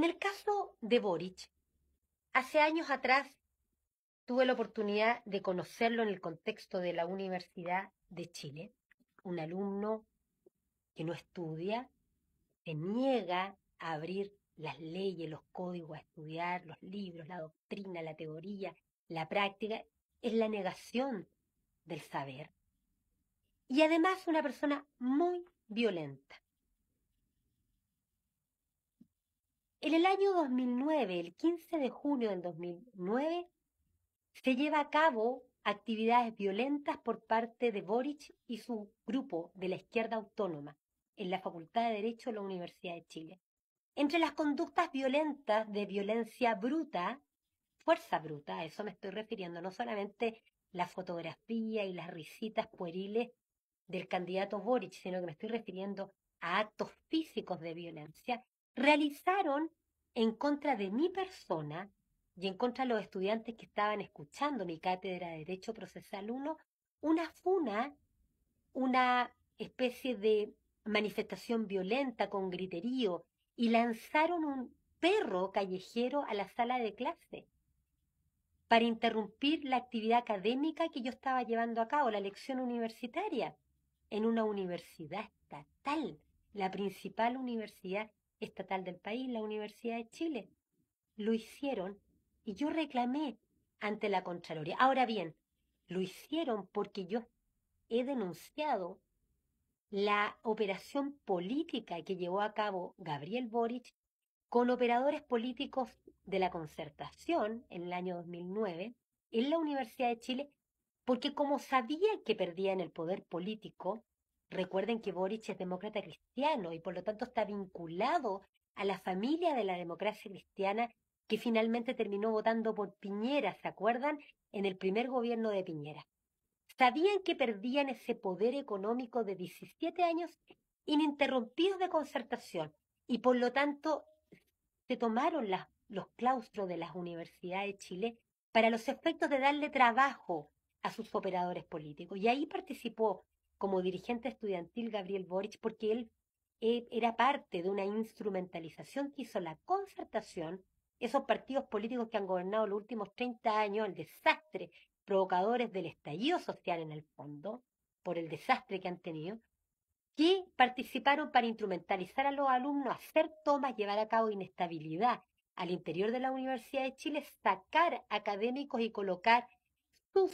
En el caso de Boric, hace años atrás tuve la oportunidad de conocerlo en el contexto de la Universidad de Chile, un alumno que no estudia, se niega a abrir las leyes, los códigos, a estudiar los libros, la doctrina, la teoría, la práctica, es la negación del saber. Y además una persona muy violenta. En el año 2009, el 15 de junio del 2009, se lleva a cabo actividades violentas por parte de Boric y su grupo de la izquierda autónoma en la Facultad de Derecho de la Universidad de Chile. Entre las conductas violentas de violencia bruta, fuerza bruta, a eso me estoy refiriendo, no solamente la fotografía y las risitas pueriles del candidato Boric, sino que me estoy refiriendo a actos físicos de violencia, realizaron en contra de mi persona y en contra de los estudiantes que estaban escuchando mi cátedra de Derecho Procesal 1, una funa, una especie de manifestación violenta con griterío y lanzaron un perro callejero a la sala de clase para interrumpir la actividad académica que yo estaba llevando a cabo, la lección universitaria, en una universidad estatal, la principal universidad estatal del país, la Universidad de Chile. Lo hicieron y yo reclamé ante la Contraloría. Ahora bien, lo hicieron porque yo he denunciado la operación política que llevó a cabo Gabriel Boric con operadores políticos de la concertación en el año 2009 en la Universidad de Chile, porque como sabía que perdía en el poder político, Recuerden que Boric es demócrata cristiano y por lo tanto está vinculado a la familia de la democracia cristiana que finalmente terminó votando por Piñera, ¿se acuerdan? En el primer gobierno de Piñera. Sabían que perdían ese poder económico de 17 años ininterrumpidos de concertación y por lo tanto se tomaron los claustros de las universidades de Chile para los efectos de darle trabajo a sus operadores políticos. Y ahí participó como dirigente estudiantil Gabriel Boric, porque él eh, era parte de una instrumentalización que hizo la concertación, esos partidos políticos que han gobernado los últimos 30 años, el desastre, provocadores del estallido social en el fondo, por el desastre que han tenido, que participaron para instrumentalizar a los alumnos, hacer tomas, llevar a cabo inestabilidad al interior de la Universidad de Chile, sacar académicos y colocar